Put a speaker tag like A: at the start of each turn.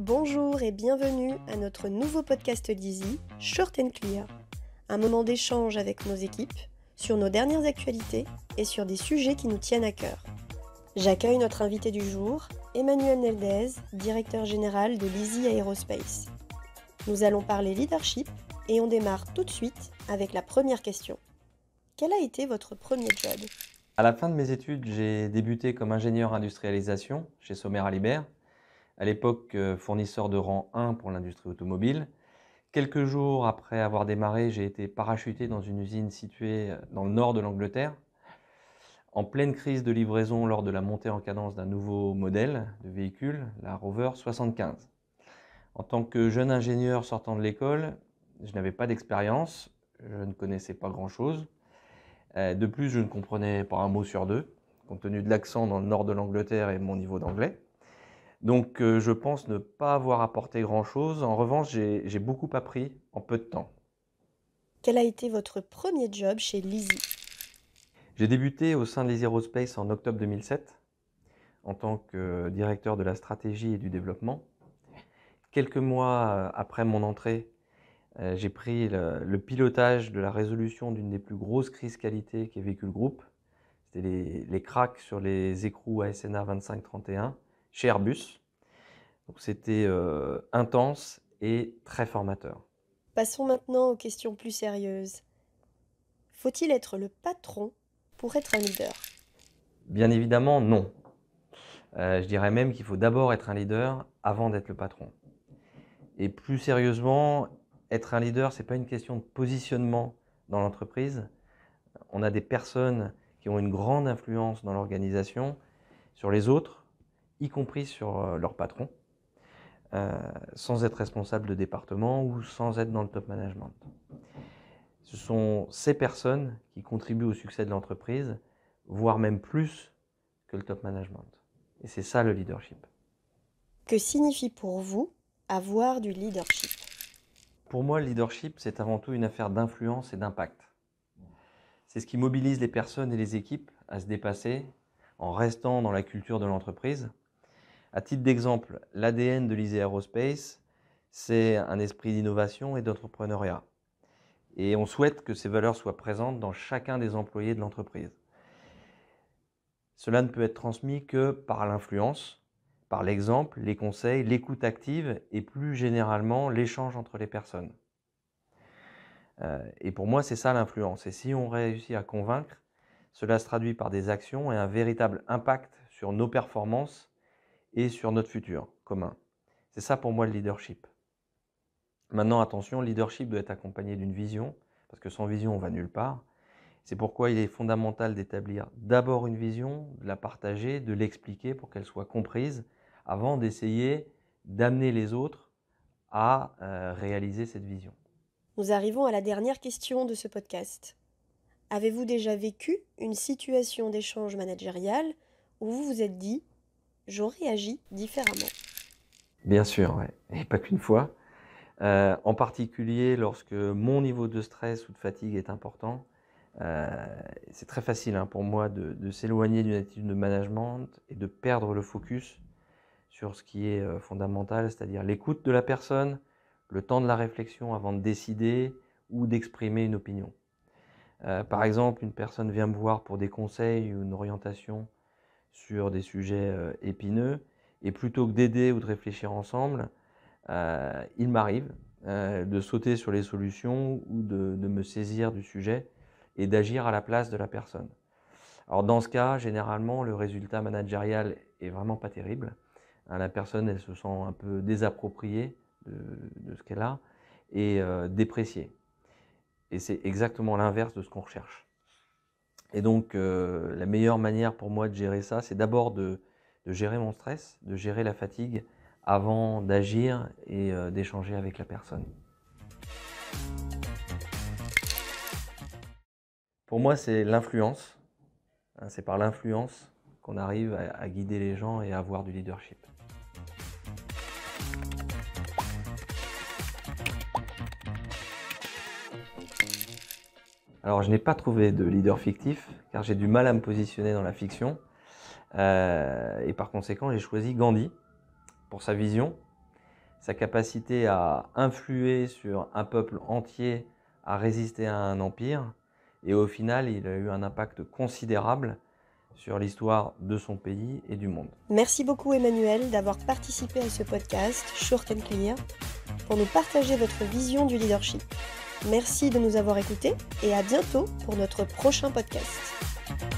A: Bonjour et bienvenue à notre nouveau podcast Lizzy, Short and Clear. Un moment d'échange avec nos équipes sur nos dernières actualités et sur des sujets qui nous tiennent à cœur. J'accueille notre invité du jour, Emmanuel Neldez, directeur général de Lizzy Aerospace. Nous allons parler leadership et on démarre tout de suite avec la première question. Quel a été votre premier job
B: À la fin de mes études, j'ai débuté comme ingénieur industrialisation chez Sommer Alibert à l'époque euh, fournisseur de rang 1 pour l'industrie automobile. Quelques jours après avoir démarré, j'ai été parachuté dans une usine située euh, dans le nord de l'Angleterre. En pleine crise de livraison lors de la montée en cadence d'un nouveau modèle de véhicule, la Rover 75. En tant que jeune ingénieur sortant de l'école, je n'avais pas d'expérience, je ne connaissais pas grand-chose. Euh, de plus, je ne comprenais pas un mot sur deux, compte tenu de l'accent dans le nord de l'Angleterre et mon niveau d'anglais. Donc euh, je pense ne pas avoir apporté grand-chose. En revanche, j'ai beaucoup appris en peu de temps.
A: Quel a été votre premier job chez Lizzie
B: J'ai débuté au sein de Lizzie Aerospace en octobre 2007 en tant que euh, directeur de la stratégie et du développement. Quelques mois euh, après mon entrée, j'ai pris le, pilotage de la résolution d'une des plus grosses crises qualité qu'ait vécu le groupe. C'était les, les cracks sur les écrous ASNA 2531 chez Airbus. c'était euh, intense et très formateur.
A: Passons maintenant aux questions plus sérieuses. Faut-il être le patron pour être un leader
B: Bien évidemment, non. Euh, je dirais même qu'il faut d'abord être un leader avant d'être le patron. Et plus sérieusement, être un leader, ce n'est pas une question de positionnement dans l'entreprise. On a des personnes qui ont une grande influence dans l'organisation sur les autres, y compris sur euh, leur patron, euh, sans être responsable de département ou sans être dans le top management. Ce sont ces personnes qui contribuent au succès de l'entreprise, voire même plus que le top management. Et c'est ça le leadership.
A: Que signifie pour vous avoir du leadership
B: Pour moi, le leadership, c'est avant tout une affaire d'influence et d'impact. C'est ce qui mobilise les personnes et les équipes à se dépasser en restant dans la culture de l'entreprise, à titre d'exemple, l'ADN de l'ISE Aerospace, c'est un esprit d'innovation et d'entrepreneuriat. Et on souhaite que ces valeurs soient présentes dans chacun des employés de l'entreprise. Cela ne peut être transmis que par l'influence, par l'exemple, les conseils, l'écoute active et plus généralement l'échange entre les personnes. Euh, et pour moi, c'est ça l'influence. Et si on réussit à convaincre, cela se traduit par des actions et un véritable impact sur nos performances et sur notre futur commun. C'est ça pour moi le leadership. Maintenant, attention, le leadership doit être accompagné d'une vision, parce que sans vision, on va nulle part. C'est pourquoi il est fondamental d'établir d'abord une vision, de la partager, de l'expliquer pour qu'elle soit comprise, avant d'essayer d'amener les autres à euh, réaliser cette vision.
A: Nous arrivons à la dernière question de ce podcast. Avez-vous déjà vécu une situation d'échange managérial où vous vous êtes dit j'aurais agi différemment
B: Bien sûr, et pas qu'une fois. Euh, en particulier lorsque mon niveau de stress ou de fatigue est important, euh, c'est très facile hein, pour moi de, s'éloigner d'une attitude de management et de perdre le focus sur ce qui est euh, fondamental, c'est-à-dire l'écoute de la personne, le temps de la réflexion avant de décider ou d'exprimer une opinion. par exemple, une personne vient me voir pour des conseils ou une orientation sur des sujets euh, épineux. Et plutôt que d'aider ou de réfléchir ensemble, euh, il m'arrive euh, de sauter sur les solutions ou de, me saisir du sujet et d'agir à la place de la personne. Alors dans ce cas, généralement, le résultat managérial est vraiment pas terrible. Hein, la personne, elle se sent un peu désappropriée de, ce qu'elle a et dépréciée. Et c'est exactement l'inverse de ce qu'on recherche. Et donc, euh, la meilleure manière pour moi de gérer ça, c'est d'abord de, gérer mon stress, de gérer la fatigue avant d'agir et euh, d'échanger avec la personne. Pour moi, c'est l'influence. Hein, c'est par l'influence qu'on arrive à, à guider les gens et à avoir du leadership. Alors, je n'ai pas trouvé de leader fictif, car j'ai du mal à me positionner dans la fiction. Euh, et par conséquent, j'ai choisi Gandhi pour sa vision, sa capacité à influer sur un peuple entier, à résister à un empire. Et au final, il a eu un impact considérable sur l'histoire de son pays et du monde.
A: Merci beaucoup Emmanuel d'avoir participé à ce podcast Short and Clear pour nous partager votre vision du leadership. Merci de nous avoir écoutés et à bientôt pour notre prochain podcast.